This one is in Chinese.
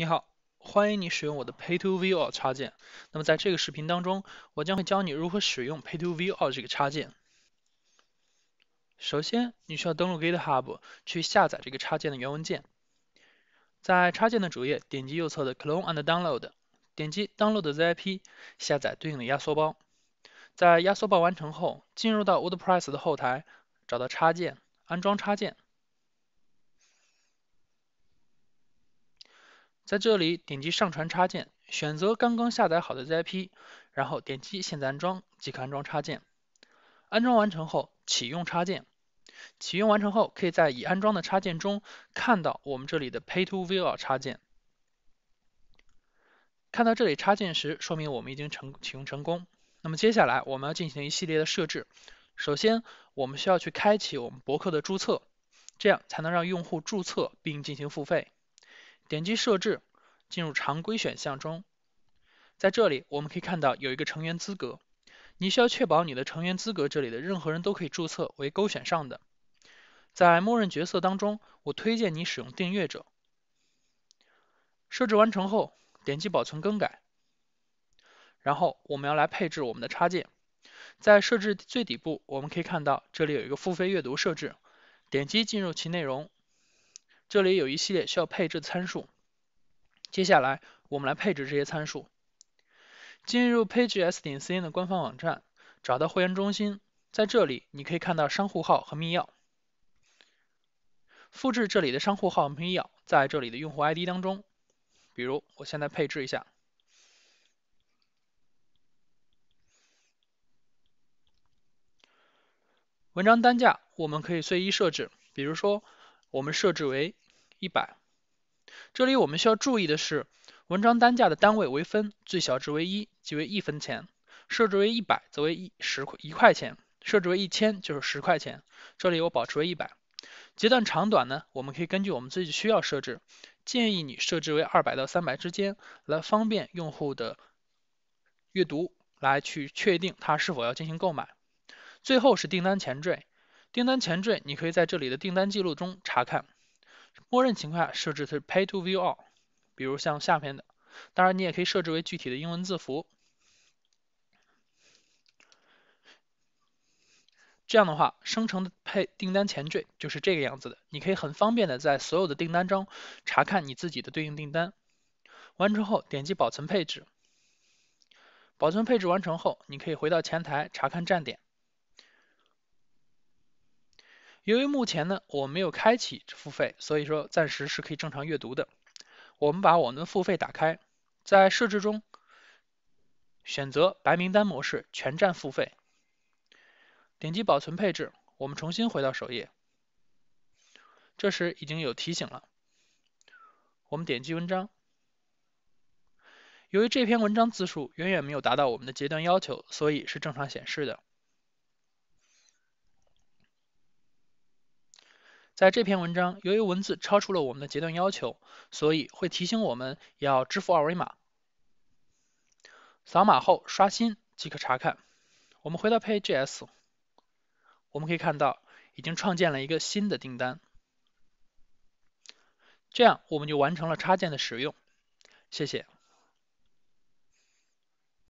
你好，欢迎你使用我的 Pay to View All 插件。那么在这个视频当中，我将会教你如何使用 Pay to View All 这个插件。首先，你需要登录 GitHub 去下载这个插件的源文件。在插件的主页点击右侧的 Clone and Download，点击 Download ZIP 下载对应的压缩包。在压缩包完成后，进入到 WordPress 的后台，找到插件，安装插件。在这里点击上传插件，选择刚刚下载好的 ZIP，然后点击现在安装即可安装插件。安装完成后启用插件，启用完成后可以在已安装的插件中看到我们这里的 Pay to View 插件。看到这里插件时，说明我们已经成启用成功。那么接下来我们要进行一系列的设置，首先我们需要去开启我们博客的注册，这样才能让用户注册并进行付费。点击设置，进入常规选项中，在这里我们可以看到有一个成员资格，你需要确保你的成员资格这里的任何人都可以注册为勾选上的。在默认角色当中，我推荐你使用订阅者。设置完成后，点击保存更改。然后我们要来配置我们的插件，在设置最底部我们可以看到这里有一个付费阅读设置，点击进入其内容。这里有一系列需要配置的参数，接下来我们来配置这些参数。进入 PageS.cn 的官方网站，找到会员中心，在这里你可以看到商户号和密钥。复制这里的商户号密钥，在这里的用户 ID 当中，比如我现在配置一下。文章单价我们可以随意设置，比如说。我们设置为一百。这里我们需要注意的是，文章单价的单位为分，最小值为一，即为一分钱。设置为一百，则为一十一块钱；设置为一千，就是十块钱。这里我保持为一百。阶段长短呢，我们可以根据我们自己需要设置，建议你设置为二百到三百之间，来方便用户的阅读，来去确定他是否要进行购买。最后是订单前缀。订单前缀，你可以在这里的订单记录中查看，默认情况下设置是 Pay to View All，比如像下面的，当然你也可以设置为具体的英文字符。这样的话，生成的配订单前缀就是这个样子的，你可以很方便的在所有的订单中查看你自己的对应订单。完之后，点击保存配置，保存配置完成后，你可以回到前台查看站点。由于目前呢，我没有开启付费，所以说暂时是可以正常阅读的。我们把我们的付费打开，在设置中选择白名单模式全站付费，点击保存配置，我们重新回到首页，这时已经有提醒了。我们点击文章，由于这篇文章字数远远没有达到我们的截断要求，所以是正常显示的。在这篇文章，由于文字超出了我们的截断要求，所以会提醒我们要支付二维码。扫码后刷新即可查看。我们回到 Page JS，我们可以看到已经创建了一个新的订单。这样我们就完成了插件的使用。谢谢。